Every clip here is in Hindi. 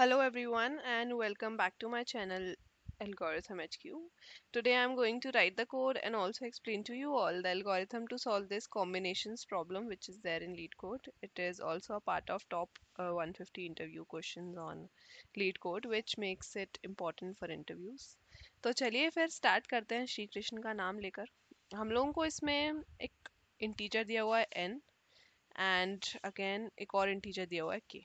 Hello everyone and welcome back to my channel Algorithm HQ. Today I am going to write the code and also explain to you all the algorithm to solve this combinations problem which is there in lead code. It is also a part of top uh, 150 interview questions on lead code which makes it important for interviews. तो चलिए फिर स्टार्ट करते हैं श्री कृष्ण का नाम लेकर हम लोगों को इसमें एक इंटीजर दिया हुआ है एन एंड अगेन एक और इंटीजर दिया हुआ है के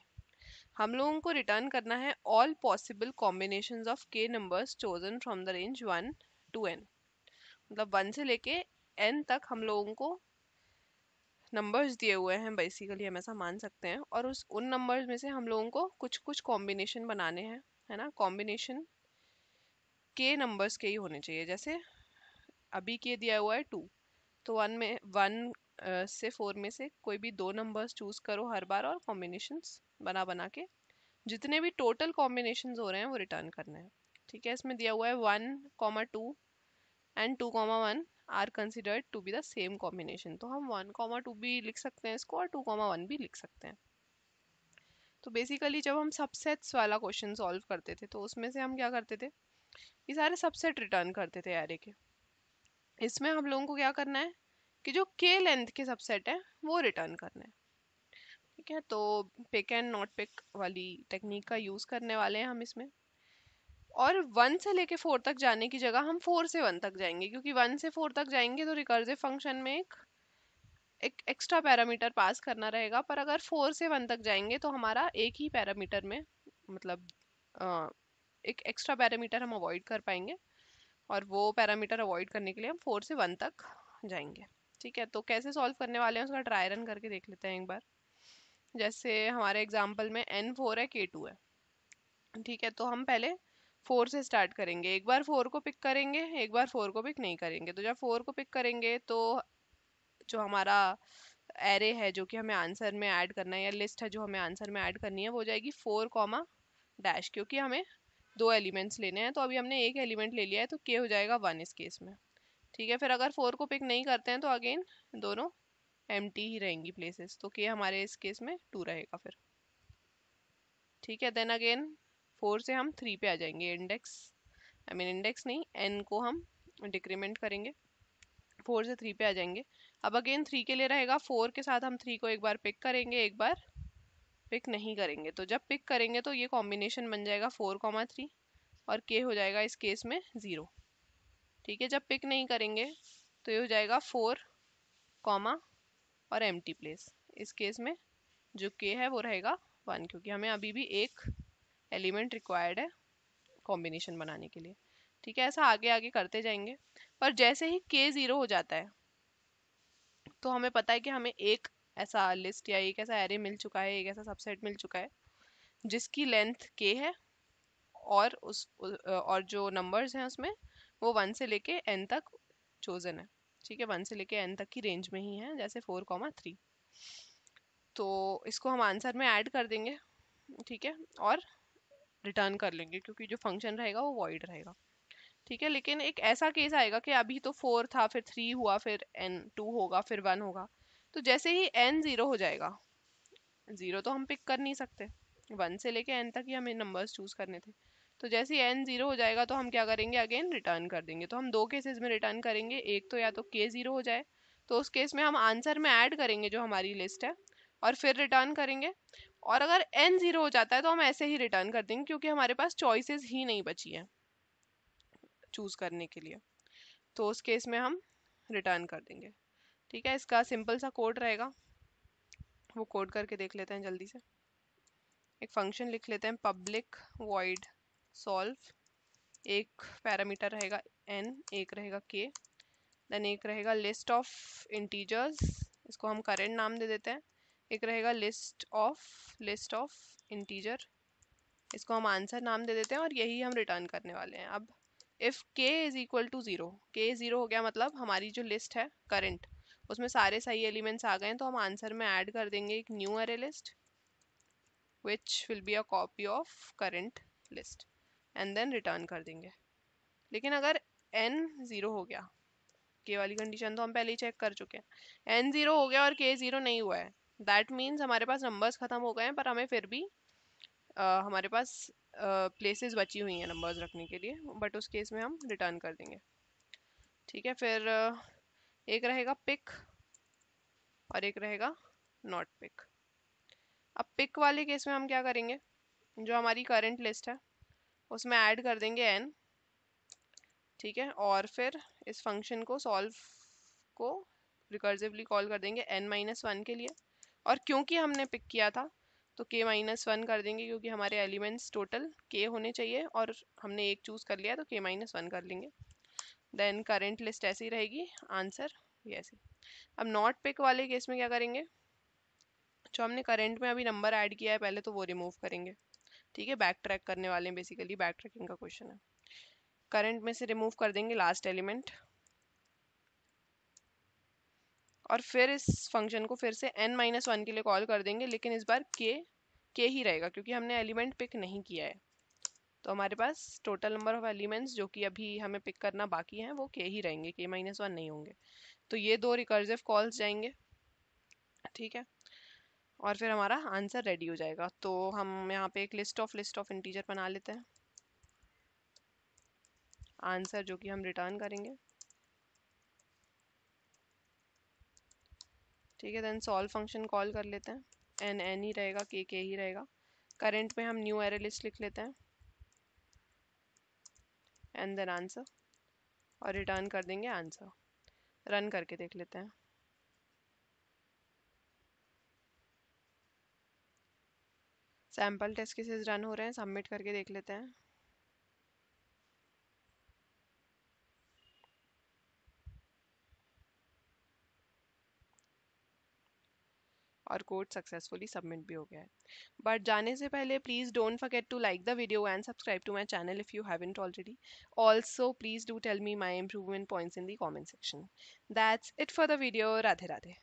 हम लोगों को रिटर्न करना है all possible combination of K numbers chosen from the range one to N मतलब वन से लेके एन तक हम लोगों को नंबर्स दिए हुए हैं बेसिकली हम ऐसा मान सकते हैं और उस उन नंबर्स में से हम लोगों को कुछ कुछ कॉम्बिनेशन बनाने हैं है ना कॉम्बिनेशन के नंबर्स के ही होने चाहिए जैसे अभी के दिया हुआ है टू तो वन में वन से फोर में से कोई भी दो नंबर्स चूज़ करो हर बार और कॉम्बिनेशंस बना बना के जितने भी टोटल कॉम्बिनेशन हो रहे हैं वो रिटर्न करना है ठीक है इसमें दिया हुआ है one comma two and two comma one are considered to be the same combination तो हम वन कॉमा टू भी लिख सकते हैं इसको और टू कॉमा वन भी लिख सकते हैं तो बेसिकली जब हम सबसेट्स वाला क्वेश्चन सॉल्व करते थे तो उसमें से हम क्या करते थे ये सारे सबसेट रिटर्न करते थे एरे के इसमें हम लोगों को क्या करना है कि जो के लेंथ के सबसेट है वो रिटर्न करना है ठीक है तो पिक एंड नॉट पिक वाली टेक्निक का यूज़ करने वाले हैं हम इसमें और वन से लेके फोर तक जाने की जगह हम फोर से वन तक जाएंगे क्योंकि वन से फोर तक जाएंगे तो रिकर्जे फंक्शन में एक एक एक्स्ट्रा पैरामीटर पास करना रहेगा पर अगर फोर से वन तक जाएंगे तो हमारा एक ही पैरामीटर में मतलब आ, एक एक्स्ट्रा पैरामीटर हम अवॉइड कर पाएंगे और वो पैरामीटर अवॉइड करने के लिए हम फोर से वन तक जाएंगे ठीक है तो कैसे सॉल्व करने वाले हैं उसका ट्राई रन करके देख लेते हैं एक बार जैसे हमारे एग्जाम्पल में एन फोर है के टू है ठीक है तो हम पहले फोर से स्टार्ट करेंगे एक बार फोर को पिक करेंगे एक बार फोर को पिक नहीं करेंगे तो जब फोर को पिक करेंगे तो जो हमारा एरे है जो कि हमें आंसर में ऐड करना है या लिस्ट है जो हमें आंसर में ऐड करनी है वो हो जाएगी फोर कॉमा डैश क्योंकि हमें दो एलिमेंट्स लेने हैं तो अभी हमने एक एलिमेंट ले लिया है तो के हो जाएगा वन इस केस में ठीक है फिर अगर फोर को पिक नहीं करते हैं तो अगेन दोनों एम ही रहेंगी प्लेसेस तो के हमारे इस केस में टू रहेगा फिर ठीक है देन अगेन फोर से हम थ्री पे आ जाएंगे इंडेक्स आई मीन इंडेक्स नहीं एन को हम डिक्रीमेंट करेंगे फोर से थ्री पे आ जाएंगे अब अगेन थ्री के लिए रहेगा फोर के साथ हम थ्री को एक बार पिक करेंगे एक बार पिक नहीं करेंगे तो जब पिक करेंगे तो ये कॉम्बिनेशन बन जाएगा फोर कॉमा थ्री और के हो जाएगा इस केस में ज़ीरो ठीक है जब पिक नहीं करेंगे तो ये हो जाएगा फोर कॉमा और एम प्लेस इस केस में जो के है वो रहेगा वन क्योंकि हमें अभी भी एक एलिमेंट रिक्वायर्ड है कॉम्बिनेशन बनाने के लिए ठीक है ऐसा आगे आगे करते जाएंगे पर जैसे ही के ज़ीरो हो जाता है तो हमें पता है कि हमें एक ऐसा लिस्ट या एक ऐसा एरे मिल चुका है एक ऐसा सबसेट मिल चुका है जिसकी लेंथ के है और उस और जो नंबर्स हैं उसमें वो वन से लेके एन तक चोजन है ठीक है वन से लेके एन तक की रेंज में ही है जैसे फोर कॉमा थ्री तो इसको हम आंसर में ऐड कर देंगे ठीक है और रिटर्न कर लेंगे क्योंकि जो फंक्शन रहेगा वो वॉइड रहेगा ठीक है लेकिन एक ऐसा केस आएगा कि अभी तो फोर था फिर थ्री हुआ फिर एन टू होगा फिर वन होगा तो जैसे ही एन ज़ीरो हो जाएगा ज़ीरो तो हम पिक कर नहीं सकते वन से लेके एन तक ही हमें नंबर्स चूज़ करने थे तो जैसे ही एन ज़ीरो हो जाएगा तो हम क्या करेंगे अगेन रिटर्न कर देंगे तो हम दो केसेस में रिटर्न करेंगे एक तो या तो के ज़ीरो हो जाए तो उस केस में हम आंसर में ऐड करेंगे जो हमारी लिस्ट है और फिर रिटर्न करेंगे और अगर एन ज़ीरो हो जाता है तो हम ऐसे ही रिटर्न कर देंगे क्योंकि हमारे पास चॉइसेस ही नहीं बची हैं चूज़ करने के लिए तो उस केस में हम रिटर्न कर देंगे ठीक है इसका सिंपल सा कोड रहेगा वो कोड करके देख लेते हैं जल्दी से एक फंक्शन लिख लेते हैं पब्लिक वॉइड सॉल्व एक पैरामीटर रहेगा एन एक रहेगा के देन एक रहेगा लिस्ट ऑफ इंटीजर्स इसको हम करेंट नाम दे देते हैं एक रहेगा list of list of integer इसको हम आंसर नाम दे देते हैं और यही हम रिटर्न करने वाले हैं अब if K is equal to zero K zero हो गया मतलब हमारी जो लिस्ट है करेंट उसमें सारे सही एलिमेंट्स आ गए हैं तो हम आंसर में ऐड कर देंगे एक new array list which will be a copy of current list and then return कर देंगे लेकिन अगर एन ज़ीरो हो गया के वाली कंडीशन तो हम पहले ही चेक कर चुके हैं एन ज़ीरो हो गया और के ज़ीरो नहीं हुआ है दैट मीन्स हमारे पास नंबर्स ख़त्म हो गए हैं पर हमें फिर भी आ, हमारे पास प्लेसेस बची हुई हैं नंबर्स रखने के लिए बट उस केस में हम रिटर्न कर देंगे ठीक है फिर एक रहेगा पिक और एक रहेगा नॉट पिक अब पिक वाले केस में हम क्या करेंगे जो हमारी करंट लिस्ट है उसमें ऐड कर देंगे एन ठीक है और फिर इस फंक्शन को सॉल्व को रिकर्सिवली कॉल कर देंगे एन माइनस वन के लिए और क्योंकि हमने पिक किया था तो के माइनस वन कर देंगे क्योंकि हमारे एलिमेंट्स टोटल के होने चाहिए और हमने एक चूज़ कर लिया तो के माइनस वन कर लेंगे देन करेंट लिस्ट ऐसी रहेगी आंसर ये ऐसी अब नॉट पिक वाले केस में क्या करेंगे जो हमने करेंट में अभी नंबर ऐड किया है पहले तो वो रिमूव करेंगे ठीक है बैक ट्रैक करने वाले हैं बेसिकली बैक ट्रैकिंग का क्वेश्चन है करंट में से रिमूव कर देंगे लास्ट एलिमेंट और फिर इस फंक्शन को फिर से एन माइनस वन के लिए कॉल कर देंगे लेकिन इस बार के के ही रहेगा क्योंकि हमने एलिमेंट पिक नहीं किया है तो हमारे पास टोटल नंबर ऑफ एलिमेंट्स जो कि अभी हमें पिक करना बाकी हैं वो के ही रहेंगे के माइनस वन नहीं होंगे तो ये दो रिकर्सिव कॉल्स जाएंगे ठीक है और फिर हमारा आंसर रेडी हो जाएगा तो हम यहाँ पे एक list of list of integer बना लेते हैं आंसर जो कि हम रिटर्न करेंगे ठीक है देन सॉल्व फंक्शन कॉल कर लेते हैं एन एन ही रहेगा के के ही रहेगा करंट में हम न्यू एरे लिस्ट लिख लेते हैं एंड देन आंसर और रिटर्न कर देंगे आंसर रन करके देख लेते हैं सैम्पल टेस्ट केसेस रन हो रहे हैं सबमिट करके देख लेते हैं और कोड सक्सेसफुली सबमिट भी हो गया है बट जाने से पहले please don't forget to like the video and subscribe to my channel if you haven't already also please do tell me my improvement points in the comment section that's it for the video Radhe Radhe